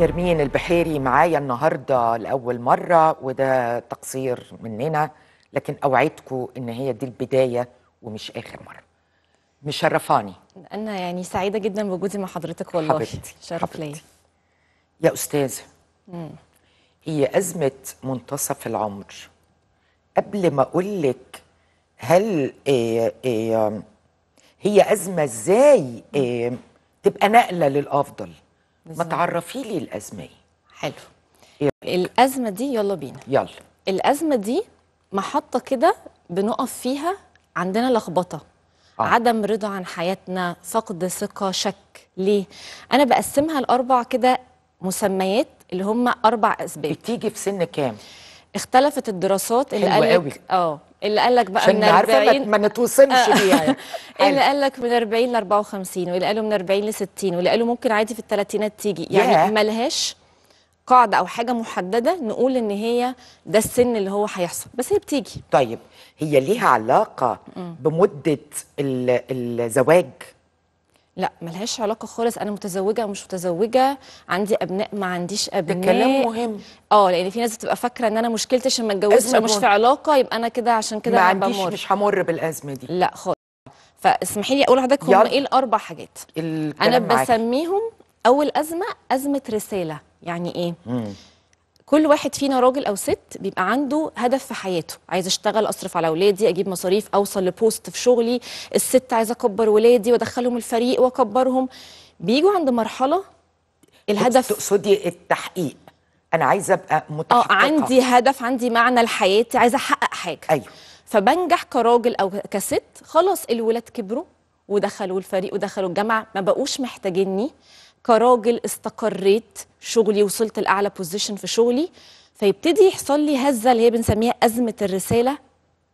نرمين البحيري معايا النهارده لاول مره وده تقصير مننا لكن اوعدكم ان هي دي البدايه ومش اخر مره مشرفاني انا يعني سعيده جدا بوجودي مع حضرتك والله حبيبتي شرف ليا يا استاذه هي ازمه منتصف العمر قبل ما اقول لك هل إيه إيه هي ازمه ازاي إيه تبقى نقله للافضل ما تعرفي لي الازمه حلو إيه الازمه دي يلا بينا يلا الازمه دي محطه كده بنقف فيها عندنا لخبطه آه. عدم رضا عن حياتنا فقد ثقه شك ليه انا بقسمها لاربع كده مسميات اللي هم اربع اسباب بتيجي في سن كام اختلفت الدراسات اللي قالك اه اللي قال لك بقى من 40 ما نتوصمش آه. بيها يعني. اللي قال لك من 40 ل 54 واللي قالوا من 40 ل 60 واللي قالوا ممكن عادي في الثلاثينات تيجي يعني yeah. ملهاش قاعده او حاجه محدده نقول ان هي ده السن اللي هو هيحصل بس هي بتيجي طيب هي ليها علاقه بمده الزواج لا ملهاش علاقه خالص انا متزوجه مش متزوجه عندي ابناء ما عنديش ابناء ده كلام مهم اه لان في ناس بتبقى فاكره ان انا مشكلتي عشان ما اتجوزتش مش في علاقه يبقى انا كده عشان كده ما عنديش بمر. مش همر بالازمه دي لا خالص فاسمحي لي اقول لحضرتك هم ايه الاربع حاجات انا بسميهم معاك. اول ازمه ازمه رساله يعني ايه مم. كل واحد فينا راجل او ست بيبقى عنده هدف في حياته عايز اشتغل اصرف على اولادي اجيب مصاريف اوصل لبوست في شغلي الست عايزه اكبر ولادي وادخلهم الفريق واكبرهم بيجوا عند مرحله الهدف تقصدي التحقيق انا عايزه ابقى آه، متحققه اه عندي هدف عندي معنى لحياتي عايزه احقق حاجه ايوه فبنجح كراجل او كست خلاص الولاد كبروا ودخلوا الفريق ودخلوا الجامعه ما بقوش محتاجيني كراجل استقريت شغلي وصلت لاعلى بوزيشن في شغلي فيبتدي يحصل لي هزه اللي هي بنسميها ازمه الرساله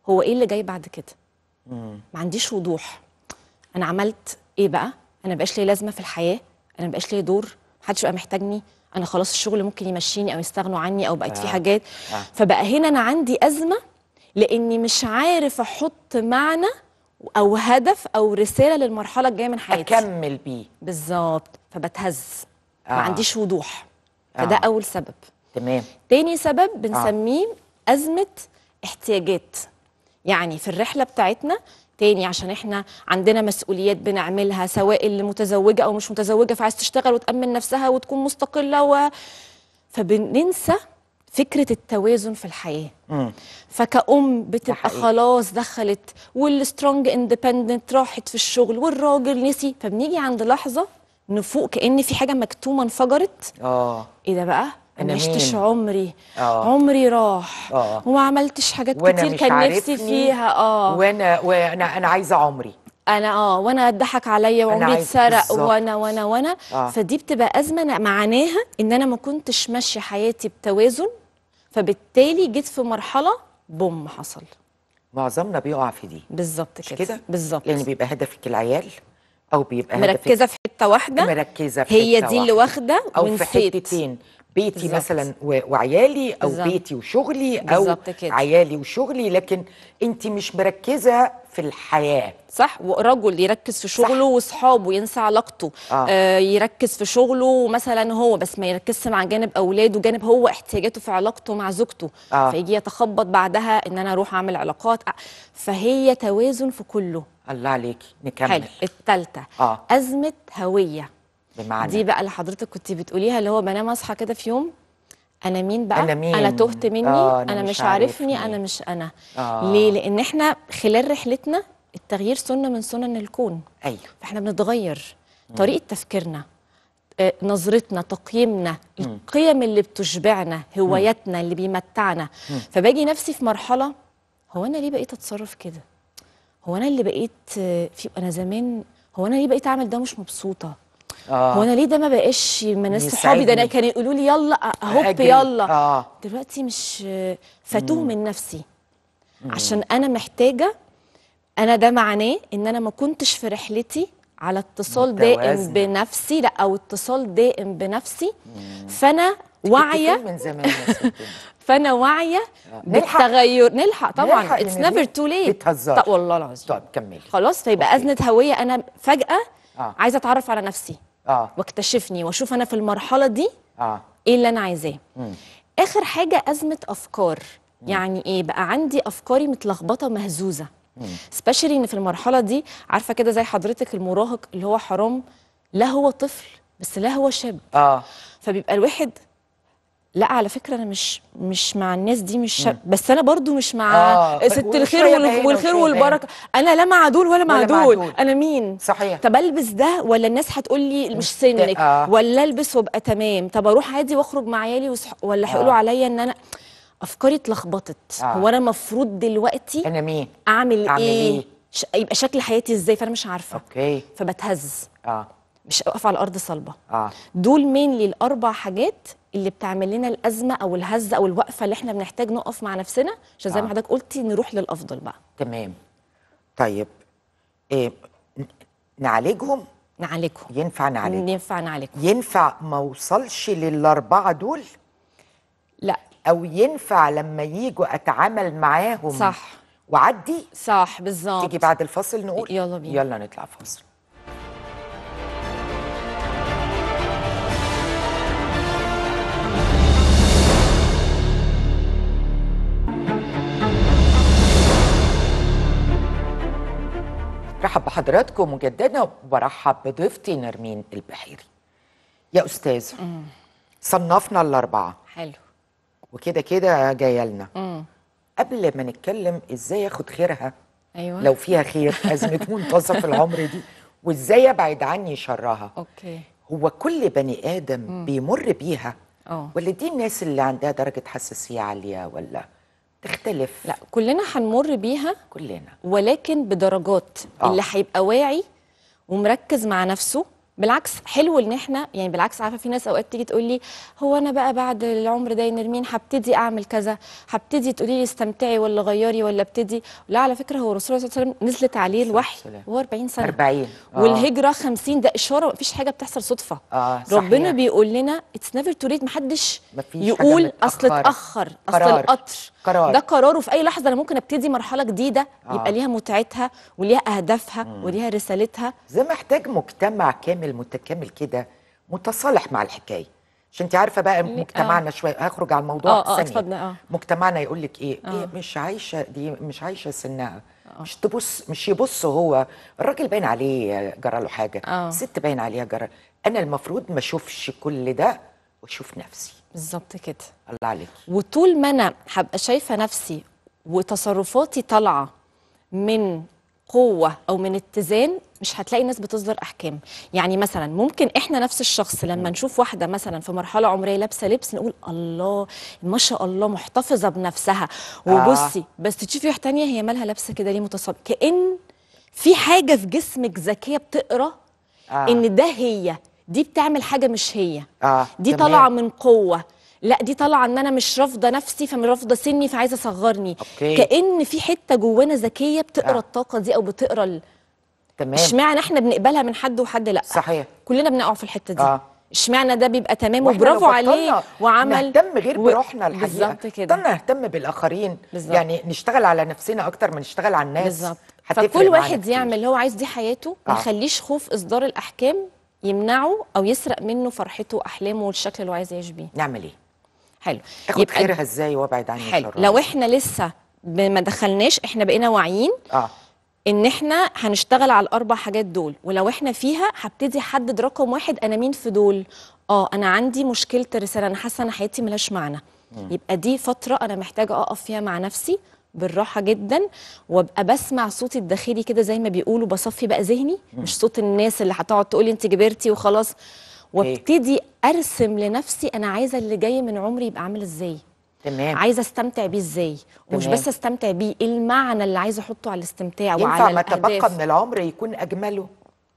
هو ايه اللي جاي بعد كده ما عنديش وضوح انا عملت ايه بقى انا بقاش لي لازمه في الحياه انا بقاش لي دور محدش بقى محتاجني انا خلاص الشغل ممكن يمشيني او يستغنوا عني او بقت آه. في حاجات آه. فبقى هنا انا عندي ازمه لاني مش عارف احط معنى او هدف او رساله للمرحله الجايه من حياتي اكمل بيه بالظبط فبتهز آه. ما عنديش وضوح آه. فده آه. اول سبب تمام تاني سبب آه. بنسميه آه. ازمه احتياجات يعني في الرحله بتاعتنا تاني عشان احنا عندنا مسؤوليات بنعملها سواء اللي متزوجه او مش متزوجه فعايز تشتغل وتامن نفسها وتكون مستقله و فبننسى فكره التوازن في الحياه فكأم بتبقى خلاص دخلت والسترونج اندبندنت راحت في الشغل والراجل نسي فبنيجي عند لحظه نفوق كأن في حاجه مكتومه انفجرت اه ايه ده بقى انا ما عشتش عمري أوه. عمري راح أوه. وما عملتش حاجات كتير كان نفسي فيها اه وانا وانا انا عايزه عمري انا اه وانا اتضحك عليا وعمري اتسرق وانا وانا وانا آه. فدي بتبقى ازمه معناها ان انا ما كنتش ماشيه حياتي بتوازن فبالتالي جيت في مرحله بوم حصل معظمنا بيقع في دي بالظبط كده, بالظبط يعني بيبقى هدفك العيال او بيبقى مركزه في حته واحده مركزه في هي حتة دي اللي واخده او في حتتين بيتي بالزبط. مثلا وعيالي او بالزبط. بيتي وشغلي او كده. عيالي وشغلي لكن انت مش مركزه في الحياه صح ورجل يركز في شغله واصحابه ينسى علاقته آه. آه يركز في شغله مثلا هو بس ما يركزش مع جانب اولاده جانب هو احتياجاته في علاقته مع زوجته آه. فيجي يتخبط بعدها ان انا اروح اعمل علاقات فهي توازن في كله الله عليكي نكمل حلو الثالثه آه. ازمه هويه بمعنى دي بقى اللي حضرتك كنت بتقوليها اللي هو بنام اصحى كده في يوم انا مين بقى انا مين انا تهت مني آه أنا, انا مش عارفني انا مش انا آه. ليه لان احنا خلال رحلتنا التغيير سنه من سنن الكون ايوه فاحنا بنتغير مم. طريقه تفكيرنا آه، نظرتنا تقييمنا مم. القيم اللي بتشبعنا هواياتنا اللي بيمتعنا مم. فباجي نفسي في مرحله هو انا ليه بقيت اتصرف كده هو انا اللي بقيت آه، في انا زمان هو انا ليه بقيت اعمل ده مش مبسوطه آه. هو انا ليه ده ما بقاش من ناس صحابي ده انا كانوا يقولوا لي يلا هوب يلا آه. دلوقتي مش فاتوه من نفسي مم. عشان انا محتاجه انا ده معناه ان انا ما كنتش في رحلتي على اتصال دائم بنفسي لا او اتصال دائم بنفسي مم. فانا واعيه من زمان فانا واعيه آه. بالتغير نلحق طبعا اتس نيفر تو ليت والله العظيم طب كملي خلاص فيبقى اذنه هويه انا فجاه آه. عايزه اتعرف على نفسي آه. واكتشفني واشوف انا في المرحله دي آه. ايه اللي انا عايزاه اخر حاجه ازمه افكار مم. يعني ايه بقى عندي افكاري متلخبطه مهزوزه سبيشالي ان في المرحله دي عارفه كده زي حضرتك المراهق اللي هو حرام لا هو طفل بس لا هو شاب اه فبيبقى الواحد لا على فكره انا مش مش مع الناس دي مش بس انا برضو مش مع آه. ست الخير والخير والبركه انا لا مع دول ولا مع, ولا دول. دول انا مين صحيح طب البس ده ولا الناس هتقول لي مش سنك آه. ولا البس وابقى تمام طب اروح عادي واخرج مع عيالي وصح... ولا هيقولوا آه. عليا ان انا افكاري اتلخبطت آه. هو انا المفروض دلوقتي انا مين اعمل, أعمل ايه, إيه؟ ش... يبقى شكل حياتي ازاي فانا مش عارفه اوكي فبتهز اه مش اقف على الارض صلبه آه. دول مينلي الاربع حاجات اللي بتعمل لنا الازمه او الهزه او الوقفه اللي احنا بنحتاج نقف مع نفسنا عشان زي آه. ما حضرتك قلتي نروح للافضل بقى تمام طيب إيه نعالجهم نعالجهم ينفع نعالجهم ينفع نعالجهم ينفع ما اوصلش للاربعه دول لا او ينفع لما ييجوا اتعامل معاهم صح وعدي صح بالظبط تيجي بعد الفاصل نقول يلا بينا يلا نطلع فاصل حضراتكم مجددا وبرحب بضيفتي نرمين البحيري يا استاذه صنفنا الاربعه حلو وكده كده جايه لنا قبل ما نتكلم ازاي اخد خيرها ايوه لو فيها خير ازمه منتصف العمر دي وازاي ابعد عني شرها اوكي هو كل بني ادم مم. بيمر بيها أوه. ولا دي الناس اللي عندها درجه حساسيه عاليه ولا تختلف لا كلنا هنمر بيها كلنا ولكن بدرجات آه. اللي هيبقى واعي ومركز مع نفسه بالعكس حلو ان احنا يعني بالعكس عارفه في ناس اوقات تيجي تقول لي هو انا بقى بعد العمر ده يا نرمين هبتدي اعمل كذا هبتدي تقولي لي استمتعي ولا غيري ولا ابتدي لا على فكره هو الرسول صلى الله عليه وسلم نزلت عليه الوحي وهو 40 سنه 40 آه. والهجره 50 ده اشاره مفيش حاجه بتحصل صدفه آه صحيح. ربنا بيقول لنا اتس نيفر تو ليت محدش يقول اصل آه، اتاخر اصل القطر قرار ده قراره في اي لحظه انا ممكن ابتدي مرحله جديده آه. يبقى ليها متعتها وليها اهدافها وليها رسالتها زي محتاج مجتمع كامل المتكامل كده متصالح مع الحكايه عشان انت عارفه بقى مجتمعنا آه. شويه هخرج على الموضوع آه آه ثانيه آه. مجتمعنا يقول لك إيه؟, إيه، آه. ايه مش عايشه دي مش عايشه سنها آه. مش تبص مش يبص هو الراجل باين عليه جرى له حاجه آه. الست باين عليها جرى انا المفروض ما اشوفش كل ده واشوف نفسي بالظبط كده الله عليك وطول ما انا هبقى شايفه نفسي وتصرفاتي طالعه من قوه او من اتزان مش هتلاقي ناس بتصدر احكام يعني مثلا ممكن احنا نفس الشخص لما نشوف واحده مثلا في مرحله عمريه لابسه لبس نقول الله ما شاء الله محتفظه بنفسها وبصي آه. بس تشوفي واحده ثانيه هي مالها لابسه كده ليه متصاب كان في حاجه في جسمك ذكيه بتقرا آه. ان ده هي دي بتعمل حاجه مش هي آه. دي طالعه من قوه لا دي طالعه ان انا مش رافضه نفسي فرافضه سني فعايزه اصغرني أوكي. كان في حته جوانا ذكيه بتقرا آه. الطاقه دي او بتقرا تمام اشمعنى احنا بنقبلها من حد وحد لا صحيح كلنا بنقع في الحته دي آه. اشمعنى ده بيبقى تمام وبرافو عليه وعمل نهتم غير بروحنا و... الحقيقه كده نهتم بالاخرين بالزبط. يعني نشتغل على نفسنا اكتر ما نشتغل على الناس بالظبط فكل واحد كتير. يعمل اللي هو عايز دي حياته آه. ما يخليش خوف اصدار الاحكام يمنعه او يسرق منه فرحته واحلامه والشكل اللي هو عايز يعيش بيه نعمل ايه حلو اخد يبقى خيرها ازاي وابعد عنها حلو لو احنا لسه ما دخلناش احنا بقينا واعيين اه ان احنا هنشتغل على الاربع حاجات دول ولو احنا فيها هبتدي احدد رقم واحد انا مين في دول اه انا عندي مشكله الرساله انا حاسه ان حياتي ملهاش معنى يبقى دي فتره انا محتاجه اقف فيها مع نفسي بالراحه جدا وابقى بسمع صوتي الداخلي كده زي ما بيقولوا بصفي بقى ذهني مش صوت الناس اللي هتقعد تقولي انت كبرتي وخلاص وابتدي ارسم لنفسي انا عايزه اللي جاي من عمري يبقى عامل ازاي تمام عايزه استمتع بيه ازاي ومش بس استمتع بيه إيه المعنى اللي عايزه احطه على الاستمتاع وعلى ينفع ما تبقى من العمر يكون اجمله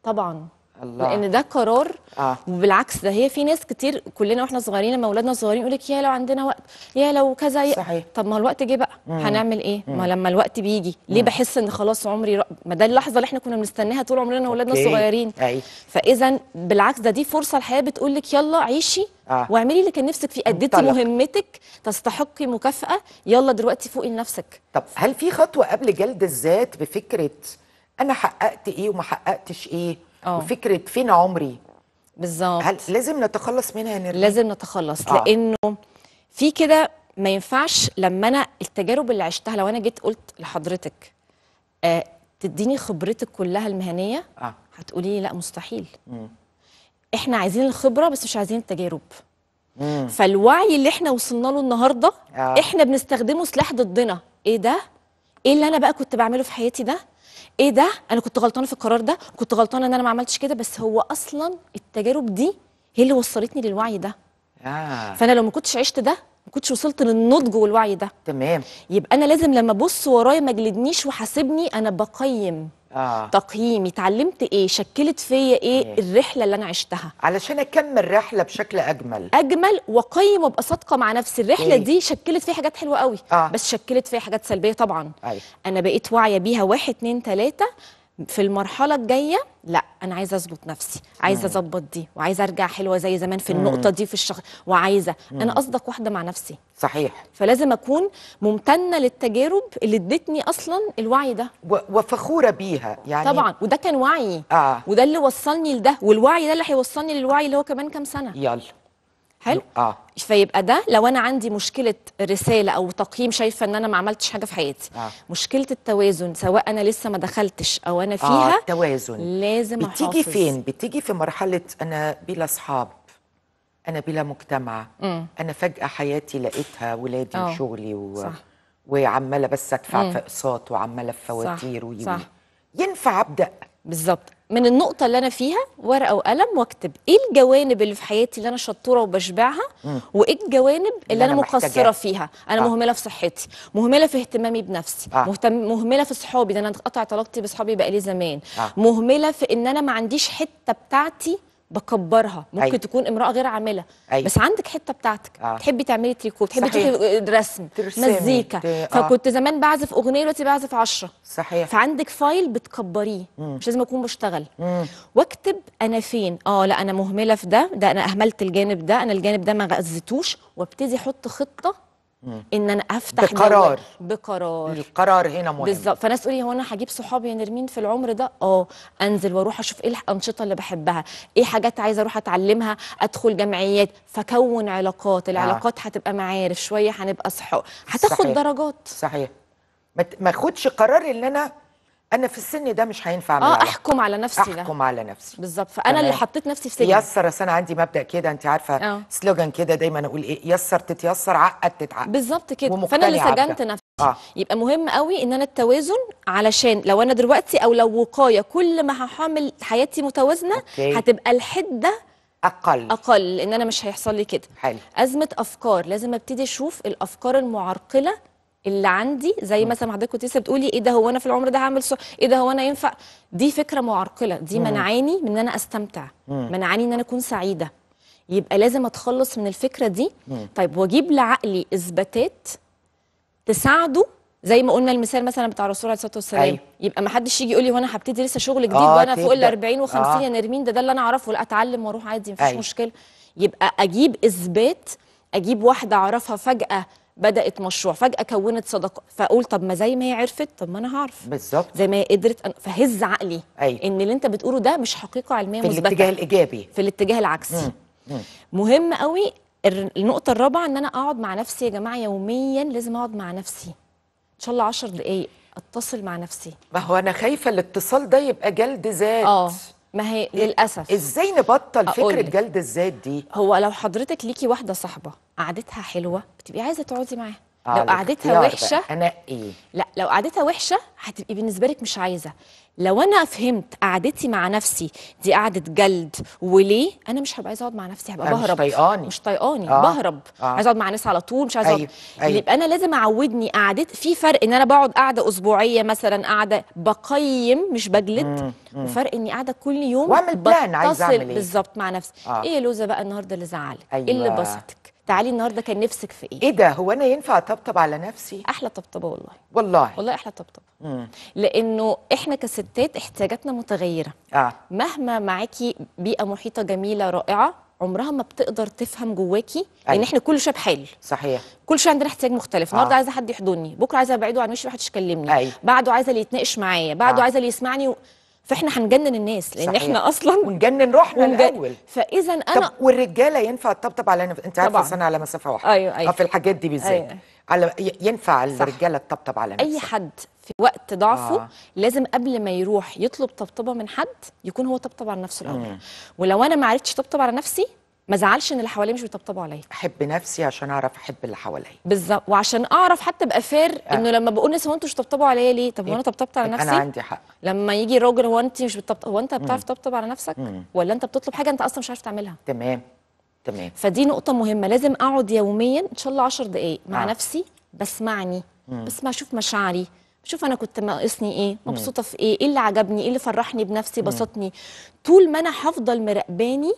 طبعا الله. لان ده قرار آه. بالعكس ده هي في ناس كتير كلنا واحنا صغيرين لما اولادنا صغيرين يقول لك يا لو عندنا وقت يا لو كذا يا. صحيح طب ما الوقت جه بقى مم. هنعمل ايه مم. ما لما الوقت بيجي ليه مم. بحس ان خلاص عمري ر... ما ده اللحظه اللي احنا كنا بنستناها طول عمرنا واولادنا الصغيرين فاذا بالعكس ده دي فرصه الحياه بتقول لك يلا عيشي آه. واعملي اللي كان نفسك فيه اديتي مهمتك تستحقي مكافاه يلا دلوقتي فوقي لنفسك طب هل في خطوه قبل جلد الذات بفكره انا حققت ايه وما حققتش ايه أوه. وفكره فين عمري بالظبط هل لازم نتخلص منها نرمي؟ لازم نتخلص آه. لانه في كده ما ينفعش لما انا التجارب اللي عشتها لو انا جيت قلت لحضرتك آه تديني خبرتك كلها المهنيه آه. هتقولي لي لا مستحيل مم. احنا عايزين الخبره بس مش عايزين التجارب مم. فالوعي اللي احنا وصلنا له النهارده آه. احنا بنستخدمه سلاح ضدنا ايه ده ايه اللي انا بقى كنت بعمله في حياتي ده ايه ده انا كنت غلطانه في القرار ده كنت غلطانه ان انا ما عملتش كده بس هو اصلا التجارب دي هي اللي وصلتني للوعي ده آه. فانا لو ما كنتش عشت ده ما كنتش وصلت للنضج والوعي ده تمام يبقى انا لازم لما ابص ورايا ما اجلدنيش وحاسبني انا بقيم آه. تقييمي اتعلمت ايه شكلت فيا ايه إيه. الرحله اللي انا عشتها علشان اكمل رحله بشكل اجمل اجمل واقيم وابقى صادقه مع نفسي الرحله إيه. دي شكلت فيها حاجات حلوه قوي آه. بس شكلت فيها حاجات سلبيه طبعا أي. أيوة. انا بقيت واعيه بيها واحد اتنين تلاته في المرحله الجايه لا انا عايزه اظبط نفسي عايزه اظبط دي وعايزه ارجع حلوه زي زمان في النقطه دي في الشخص وعايزه انا اصدق واحده مع نفسي صحيح فلازم اكون ممتنه للتجارب اللي ادتني اصلا الوعي ده وفخوره بيها يعني طبعا وده كان وعي آه. وده اللي وصلني لده والوعي ده اللي هيوصلني للوعي اللي هو كمان كام سنه يلا حلو اه فيبقى ده لو انا عندي مشكله رساله او تقييم شايفه ان انا ما عملتش حاجه في حياتي آه. مشكله التوازن سواء انا لسه ما دخلتش او انا آه، فيها آه التوازن لازم بتيجي أحافظ. فين بتيجي في مرحله انا بلا اصحاب انا بلا مجتمع مم. انا فجاه حياتي لقيتها ولادي آه. وشغلي و... وعماله بس ادفع في اقساط وعماله في فواتير ويوي ينفع ابدا بالظبط من النقطه اللي انا فيها ورقه وقلم واكتب ايه الجوانب اللي في حياتي اللي انا شطوره وبشبعها وايه الجوانب اللي, اللي انا مقصره فيها انا آه. مهمله في صحتي مهمله في اهتمامي بنفسي آه. مهتم مهمله في صحابي ده انا قطعت علاقتي بصحابي بقالي زمان آه. مهمله في ان انا ما عنديش حته بتاعتي بكبرها ممكن أيوة. تكون امراه غير عامله أيوة. بس عندك حته بتاعتك آه. تحبي تعملي تريكو تحبي تشوفي رسم مزيكا آه. فكنت زمان بعزف اغنيه دلوقتي بعزف 10 صحيح فعندك فايل بتكبريه مش لازم اكون بشتغل واكتب انا فين اه لا انا مهمله في ده ده انا اهملت الجانب ده انا الجانب ده ما غذيتوش وابتدي احط خطه ان انا افتح بقرار بقرار القرار هنا مهم بالظبط فناس لي إيه، هو انا هجيب صحابي نرمين في العمر ده اه انزل واروح اشوف ايه الانشطه اللي بحبها ايه حاجات عايزه اروح اتعلمها ادخل جمعيات فكون علاقات نعم. العلاقات آه. هتبقى معارف شويه هنبقى صحاب هتاخد درجات صحيح ما خدش قرار ان انا انا في السن ده مش هينفع اعمل اه احكم على نفسي أحكم ده احكم على نفسي بالظبط فانا اللي حطيت نفسي في سجن يسر اصل انا عندي مبدا كده انت عارفه آه. سلوجان كده دايما اقول ايه يسر تتيسر عقد تتعقد بالظبط كده فانا اللي سجنت نفسي آه. يبقى مهم قوي ان انا التوازن علشان لو انا دلوقتي او لو وقايه كل ما هحامل حياتي متوازنه أوكي. هتبقى الحده اقل اقل ان انا مش هيحصل لي كده حلو ازمه افكار لازم ابتدي اشوف الافكار المعرقله اللي عندي زي آه. مثلا ما حضرتك كنت لسه بتقولي ايه ده هو انا في العمر ده هعمل صح ايه ده هو انا ينفع دي فكره معرقله دي منعاني من ان انا استمتع منعاني ان انا اكون سعيده يبقى لازم اتخلص من الفكره دي طيب واجيب لعقلي اثباتات تساعده زي ما قلنا المثال مثلا بتاع الرسول عليه الصلاه والسلام أيوه. يبقى ما حدش يجي يقول لي هو انا هبتدي لسه شغل جديد آه وانا فوق ال 40 و50 آه. يا نرمين ده ده اللي انا اعرفه لا اتعلم واروح عادي مفيش أيوه. مشكله يبقى اجيب اثبات اجيب واحده اعرفها فجاه بدات مشروع فجاه كونت صداقه فاقول طب ما زي ما هي عرفت طب ما انا هعرف بالظبط زي ما هي قدرت أن... فهز عقلي أيوة. ان اللي انت بتقوله ده مش حقيقه علميه مثبته في الاتجاه الايجابي في الاتجاه العكسي مم. مم. مهم قوي النقطه الرابعه ان انا اقعد مع نفسي يا جماعه يوميا لازم اقعد مع نفسي ان شاء الله 10 دقائق اتصل مع نفسي ما هو انا خايفه الاتصال ده يبقى جلد ذات اه ما هي إيه، للاسف ازاي نبطل فكره جلد الذات دي هو لو حضرتك ليكي واحده صاحبه قعدتها حلوه بتبقي عايزه تقعدي معاها لو قعدتها وحشه انا ايه لا لو قعدتها وحشه هتبقي بالنسبه لك مش عايزه لو انا فهمت قعدتي مع نفسي دي قعده جلد وليه انا مش هبقى عايزه اقعد مع نفسي هبقى بهرب مش طايقاني مش طايقاني آه. بهرب آه. عايزه اقعد مع ناس على طول مش عايزه أيوه. أيوه. يبقى انا لازم اعودني قعدت في فرق ان انا بقعد قعده اسبوعيه مثلا قاعده بقيم مش بجلد مم. وفرق اني قاعده كل يوم واعمل بلان عايزه اعمل ايه بالظبط مع نفسي آه. ايه يا لوزه بقى النهارده اللي زعلك أيوه. ايه اللي أيوة. بسطك تعالي النهارده كان نفسك في ايه؟ ايه ده هو انا ينفع اطبطب على نفسي؟ احلى طبطبه والله والله والله احلى طبطبه لانه احنا كستات احتياجاتنا متغيره آه. مهما معاكي بيئه محيطه جميله رائعه عمرها ما بتقدر تفهم جواكي ان لان أيوة. يعني احنا كل شويه بحال صحيح كل شويه عندنا احتياج مختلف النهارده آه. عايزه حد يحضني بكره عايزه ابعده عن وشي ما حدش يكلمني أيوة. بعده عايزه اللي يتناقش معايا بعده آه. عايزه اللي يسمعني و... فاحنا هنجنن الناس لان صحيح. احنا اصلا ونجنن روحنا ونج... الاول فاذا انا طب والرجاله ينفع تطبطب على انت عارفه انا على مسافه واحده ايوه ايوه آه، في الحاجات دي بالذات أيوة. على ينفع الرجاله تطبطب على نفسها اي حد في وقت ضعفه آه. لازم قبل ما يروح يطلب طبطبه من حد يكون هو طبطب على نفسه الاول ولو انا ما عرفتش طبطب على نفسي ما زعلش ان اللي حواليه مش بيطبطبوا عليا احب نفسي عشان اعرف احب اللي حواليا بالظبط وعشان اعرف حتى ابقى فير آه. انه لما بقول للناس هو انتوا مش بتطبطبوا عليا ليه طب هو انا إيه؟ طبطبت على نفسي انا عندي حق لما يجي راجل هو انت مش بتطبطب هو انت بتعرف تطبطب على نفسك مم. ولا انت بتطلب حاجه انت اصلا مش عارف تعملها تمام تمام فدي نقطه مهمه لازم اقعد يوميا ان شاء الله 10 دقائق مع آه. نفسي بسمعني مم. بسمع اشوف مشاعري شوف انا كنت ناقصني ايه مبسوطه في ايه ايه اللي عجبني ايه اللي فرحني بنفسي بسطني طول ما انا هفضل مراقباني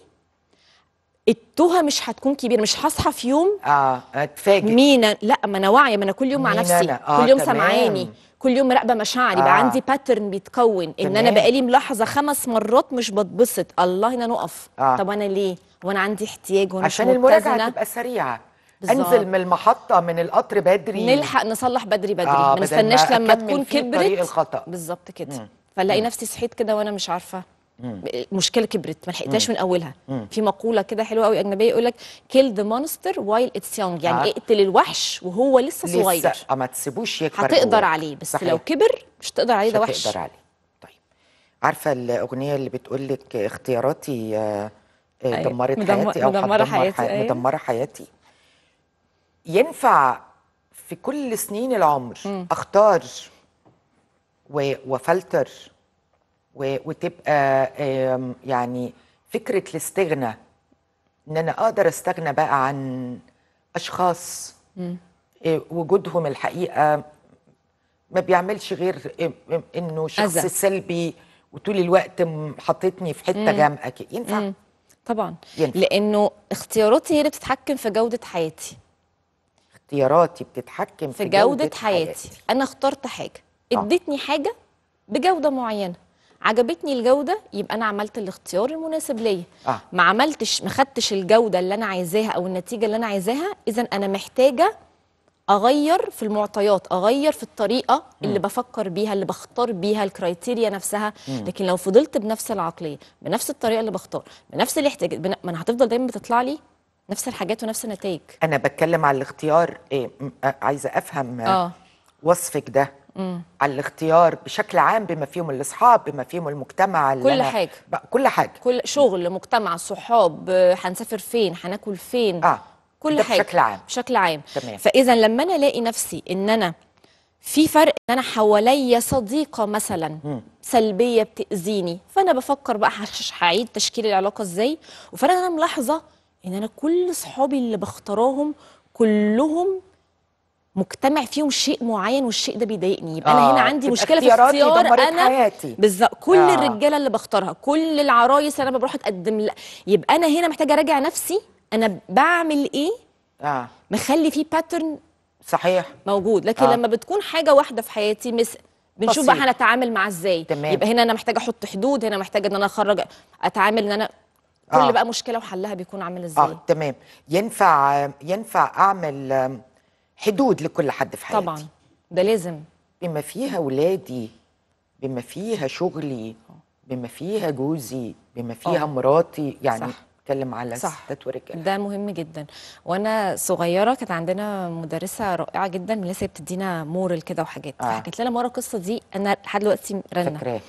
التوهه مش هتكون كبيره مش هصحى في يوم اه اتفاجئ مين لا ما انا واعيه ما انا كل يوم مع نفسي آه كل يوم سامعاني كل يوم مراقبه مشاعري آه. بقى عندي باترن بيتكون ان انا بقالي ملاحظه خمس مرات مش بتبسط الله هنا نقف آه. طب انا ليه وانا عندي احتياج وانا عشان المراجعه تبقى سريعه بالزبط. انزل من المحطه من القطر بدري نلحق نصلح بدري بدري آه ما نستناش لما تكون كبرت بالظبط كده فنلاقي نفسي صحيت كده وانا مش عارفه المشكله كبرت ما لحقتهاش من اولها مم. في مقوله كده حلوه قوي اجنبيه يقول لك كيل ذا مونستر وايل اتس يعني آه. اقتل الوحش وهو لسه صغير لسه آه، ما تسيبوش يكبر هتقدر هو. عليه بس صحيح. لو كبر مش هتقدر عليه ده وحش هتقدر عليه طيب عارفه الاغنيه اللي بتقول لك اختياراتي آه، آه، أيوة. دمرت مدمر حياتي او مدمره حياتي, حياتي. أيوة. مدمره حياتي ينفع في كل سنين العمر مم. اختار وفلتر وتبقى يعني فكره الاستغنى ان انا اقدر استغنى بقى عن اشخاص آه، وجودهم الحقيقه ما بيعملش غير انه شخص أزل. سلبي وطول الوقت حطيتني في حته جامده كده ينفع مم. طبعا ينفع. لانه اختياراتي هي اللي بتتحكم في جوده حياتي اختياراتي بتتحكم في, في جوده, جودة حياتي. حياتي انا اخترت حاجه آه. اديتني حاجه بجوده معينه عجبتني الجوده يبقى انا عملت الاختيار المناسب ليا آه. ما عملتش ما خدتش الجوده اللي انا عايزاها او النتيجه اللي انا عايزاها اذا انا محتاجه اغير في المعطيات اغير في الطريقه اللي م. بفكر بيها اللي بختار بيها الكرايتيريا نفسها م. لكن لو فضلت بنفس العقليه بنفس الطريقه اللي بختار بنفس الاحتياجات بن... ما انا هتفضل دايما بتطلع لي نفس الحاجات ونفس النتائج انا بتكلم على الاختيار إيه؟ عايزه افهم آه. وصفك ده مم. على الاختيار بشكل عام بما فيهم الاصحاب بما فيهم المجتمع اللي كل حاجه كل حاجه كل شغل مجتمع صحاب هنسافر فين هناكل فين اه كل ده حاجه بشكل عام بشكل عام تمام فاذا لما انا الاقي نفسي ان انا في فرق ان انا حواليا صديقه مثلا مم. سلبيه بتاذيني فانا بفكر بقى هعيد تشكيل العلاقه ازاي وفعلا انا ملاحظه ان انا كل صحابي اللي بختاراهم كلهم مجتمع فيهم شيء معين والشيء ده بيضايقني يبقى آه. انا هنا عندي مشكله في اختيار انا بالظبط كل آه. الرجاله اللي بختارها كل العرايس انا بروح اتقدم لا يبقى انا هنا محتاجه اراجع نفسي انا بعمل ايه آه. مخلي فيه باترن صحيح موجود لكن آه. لما بتكون حاجه واحده في حياتي مثل بنشوف بقى هنتعامل معاه ازاي تمام. يبقى هنا انا محتاجه احط حدود هنا محتاجه ان انا اخرج اتعامل ان انا كل آه. بقى مشكله وحلها بيكون عامل آه، ازاي اه تمام ينفع ينفع اعمل حدود لكل حد في حياتي طبعا ده لازم بما فيها ولادي بما فيها شغلي بما فيها جوزي بما فيها أوه. مراتي يعني صح. بتكلم على ستات ورجاله ده مهم جدا وانا صغيره كانت عندنا مدرسه رائعه جدا لسه بتدينا مورال كده وحاجات آه. فحكت لنا مره القصه دي انا لحد دلوقتي رنه فاكراه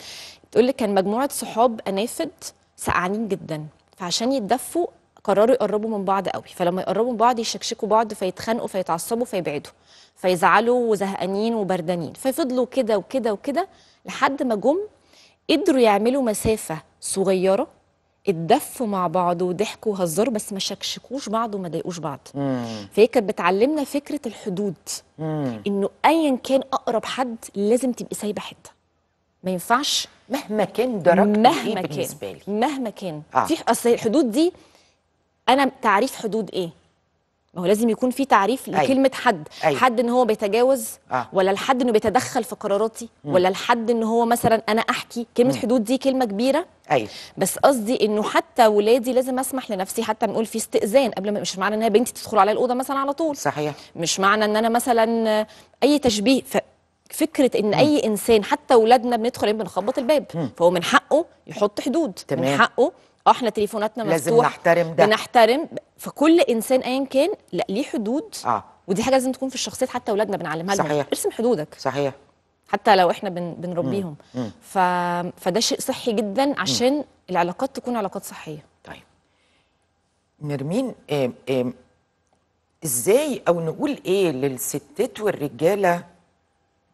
تقول لي كان مجموعه صحاب انافد سقعانين جدا فعشان يتدفوا قرروا يقربوا من بعض قوي فلما يقربوا من بعض يشكشكوا بعض فيتخانقوا فيتعصبوا فيبعدوا فيزعلوا وزهقانين وبردانين ففضلوا كده وكده وكده لحد ما جم قدروا يعملوا مسافه صغيره اتدفوا مع بعض وضحكوا وهزروا بس ما شكشكوش بعض وما ضايقوش بعض فهي كانت بتعلمنا فكره الحدود انه ايا كان اقرب حد لازم تبقي سايبه حته ما ينفعش مهما كان درجه مهما إيه كان بالنسبه لي مهما كان آه. في اصل الحدود دي انا تعريف حدود ايه ما هو لازم يكون في تعريف أيوة. لكلمه أيوة. حد أيوة. حد ان هو بيتجاوز آه. ولا الحد انه بيتدخل في قراراتي م. ولا الحد ان هو مثلا انا احكي كلمه م. حدود دي كلمه كبيره أيوة. بس قصدي انه حتى ولادي لازم اسمح لنفسي حتى نقول في استئذان قبل ما مش معنى ان هي بنتي تدخل عليا الاوضه مثلا على طول صحيح مش معنى ان انا مثلا اي تشبيه ف... فكره ان م. اي انسان حتى ولادنا بندخل بنخبط الباب م. فهو من حقه يحط حدود تمام. من حقه اه احنا تليفوناتنا مفتوحه لازم نحترم ده بنحترم فكل انسان ايا كان لا ليه حدود اه ودي حاجه لازم تكون في الشخصيات حتى اولادنا بنعلمها لهم صحيح ارسم حدودك صحيح حتى لو احنا بن بنربيهم ف... فده شيء صحي جدا عشان مم. العلاقات تكون علاقات صحيه طيب نرمين إم إم ازاي او نقول ايه للستات والرجاله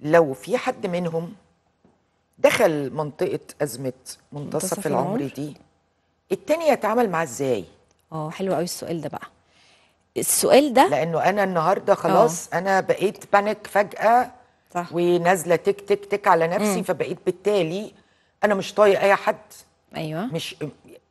لو في حد منهم دخل منطقه ازمه منتصف, منتصف العمر, العمر دي التاني يتعامل معاه ازاي اه حلو قوي السؤال ده بقى السؤال ده لانه انا النهارده خلاص أوه. انا بقيت بانيك فجاه صح. ونازله تك تك تك على نفسي مم. فبقيت بالتالي انا مش طايق اي حد ايوه مش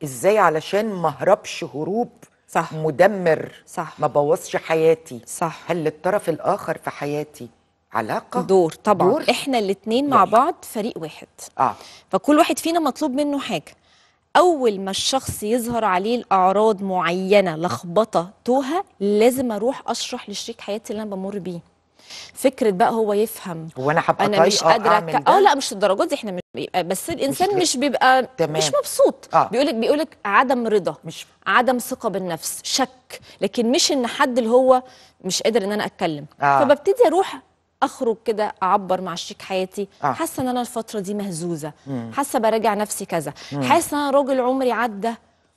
ازاي علشان ما اهربش هروب صح مدمر صح ما بوظش حياتي صح هل للطرف الاخر في حياتي علاقه دور طبعا دور؟ احنا الاثنين مع بعض فريق واحد اه فكل واحد فينا مطلوب منه حاجه اول ما الشخص يظهر عليه الاعراض معينه لخبطه توهه لازم اروح اشرح لشريك حياتي اللي انا بمر بيه فكره بقى هو يفهم هو انا هبقى انا مش قادره اه لا مش الدرجات دي احنا مش بيبقى بس الانسان مش, مش بيبقى تمام. مش مبسوط آه. بيقولك بيقولك عدم رضا مش عدم ثقه بالنفس شك لكن مش ان حد اللي هو مش قادر ان انا اتكلم آه. فببتدي اروح اخرج كده اعبر مع الشيك حياتي آه. حاسه ان انا الفتره دي مهزوزه حاسه براجع نفسي كذا حاسه ان انا راجل عمري عدى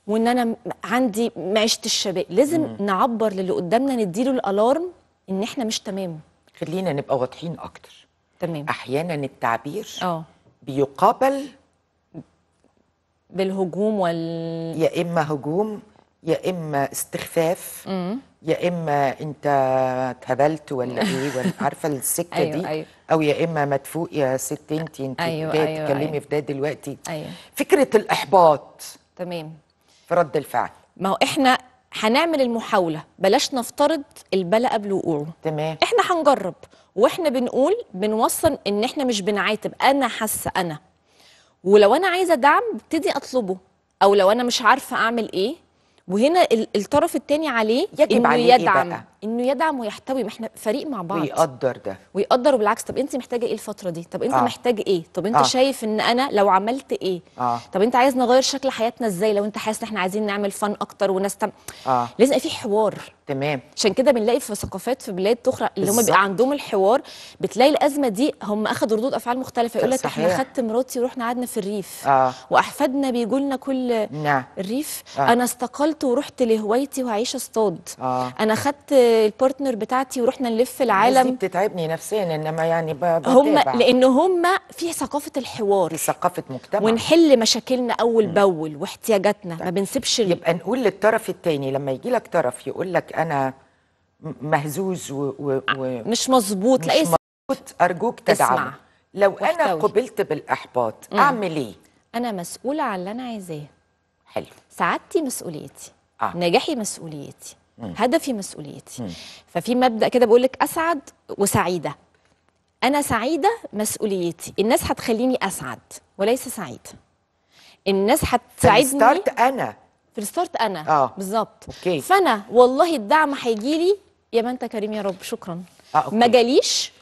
وان انا عندي معيشه الشباب لازم مم. نعبر للي قدامنا نديله الالارم ان احنا مش تمام خلينا نبقى واضحين اكتر تمام احيانا التعبير اه بيقابل بالهجوم وال يا اما هجوم يا اما استخفاف مم. يا اما انت اتهبلت ولا ايه ولا عارفه السكه أيوة دي أيوة. او يا اما مدفوق يا ست انت انت أيوة أيوة،, أيوة تكلمي أيوة. في ده دلوقتي أيوة. فكره الاحباط تمام في رد الفعل ما هو احنا هنعمل المحاوله بلاش نفترض البلاء قبل وقوعه تمام احنا هنجرب واحنا بنقول بنوصل ان احنا مش بنعاتب انا حاسه انا ولو انا عايزه دعم ابتدي اطلبه او لو انا مش عارفه اعمل ايه وهنا الطرف الثاني عليه يجب عليه إيه يدعم إيه بقى؟ انه يدعم ويحتوي ما احنا فريق مع بعض ويقدر ده ويقدر وبالعكس طب انت محتاجه ايه الفتره دي طب انت آه. محتاج ايه طب انت آه. شايف ان انا لو عملت ايه آه. طب انت عايز نغير شكل حياتنا ازاي لو انت حاسس ان احنا عايزين نعمل فن اكتر ونستم آه. لازم في حوار تمام عشان كده بنلاقي في ثقافات في بلاد اخرى اللي هم بيبقى عندهم الحوار بتلاقي الازمه دي هم اخذوا ردود افعال مختلفه يقول لك احنا خدت مراتي ورحنا قعدنا في الريف آه. واحفادنا بيجوا لنا كل نعم. الريف آه. انا استقلت ورحت لهوايتي وهعيش اصطاد آه. انا خدت البارتنر بتاعتي ورحنا نلف العالم دي بتتعبني نفسيا انما يعني بتابع هم لان هم في ثقافه الحوار في ثقافه مجتمع ونحل مشاكلنا اول باول واحتياجاتنا طيب. ما بنسيبش يبقى نقول للطرف الثاني لما يجي لك طرف يقول لك انا مهزوز و... و... و... آه، مش مظبوط مش مظبوط ارجوك تدعمه لو واحتوي. انا قبلت بالاحباط مم. اعمل ايه انا مسؤوله عن اللي انا عايزاه حلو سعادتي مسؤوليتي آه. نجاحي مسؤوليتي هدفي مسؤوليتي ففي مبدا كده بقول لك اسعد وسعيده انا سعيده مسؤوليتي الناس هتخليني اسعد وليس سعيده الناس هتساعدني ستارت انا في الستارت انا اه بالظبط فانا والله الدعم هيجي لي يا ما انت كريم يا رب شكرا آه، أوكي. ما جاليش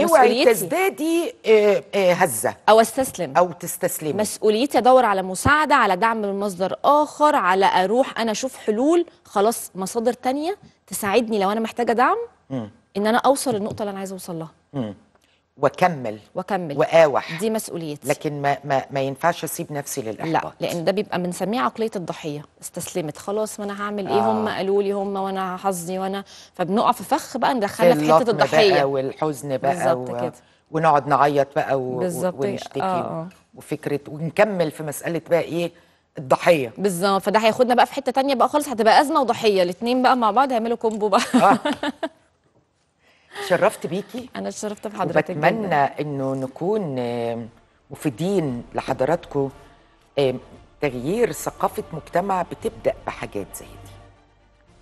اوعي تزدادي آه، آه، هزه او استسلم او تستسلمي مسؤوليتي ادور على مساعده على دعم من مصدر اخر على اروح انا اشوف حلول خلاص مصادر تانية تساعدني لو انا محتاجه دعم م. ان انا اوصل للنقطه اللي انا عايزه اوصل لها م. وكمل وكمل واقاوح دي مسؤوليتي لكن ما, ما ما ينفعش اسيب نفسي للاحباط لا لان ده بيبقى بنسميه عقليه الضحيه استسلمت خلاص ما انا هعمل ايه آه. هم قالوا لي هم وانا حظي وانا فبنقع في فخ بقى ندخلنا في حته الضحيه بقى والحزن بقى بالظبط و... كده ونقعد نعيط بقى و... ونشتكي آه،, آه. وفكره ونكمل في مساله بقى ايه الضحيه بالظبط فده هياخدنا بقى في حته تانية بقى خالص هتبقى ازمه وضحيه الاثنين بقى مع بعض هيعملوا كومبو بقى آه. شرفت بيكي انا شرفت بحضرتك بتمنى انه نكون آه، مفيدين لحضراتكم آه، تغيير ثقافه مجتمع بتبدا بحاجات زي دي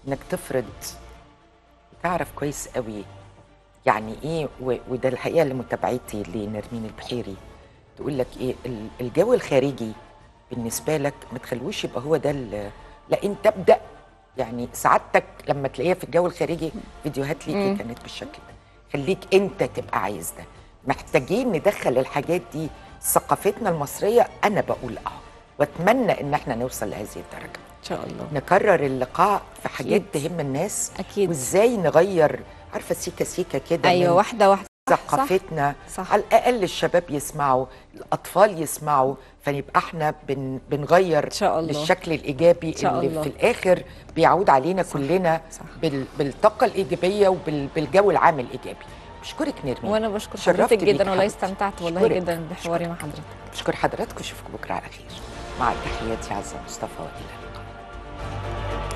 انك تفرض تعرف كويس قوي يعني ايه وده الحقيقه لمتابعتي لنرمين البحيري تقول لك ايه الجو الخارجي بالنسبه لك ما تخلوش يبقى هو ده لا انت ابدا يعني سعادتك لما تلاقيها في الجو الخارجي فيديوهات ليكي كانت بالشكل ده خليك انت تبقى عايز ده محتاجين ندخل الحاجات دي ثقافتنا المصريه انا بقول اه واتمنى ان احنا نوصل لهذه الدرجه ان شاء الله نكرر اللقاء في حاجات تهم الناس اكيد وازاي نغير عارفه سيكه سيكه كده ايوه واحده واحده ثقافتنا على الاقل الشباب يسمعوا الاطفال يسمعوا فنبقى احنا بن بنغير إن شاء الله. للشكل الايجابي إن اللي الله. في الاخر بيعود علينا صح. كلنا صح. بال... بالطاقه الايجابيه وبالجو العام الايجابي بشكرك نرمي وانا بشكر حضرتك جدا والله استمتعت والله جدا بحواري مع حضرتك بشكر حضرتك اشوفكم بكره على خير مع تحياتي عزه مصطفى والى اللقاء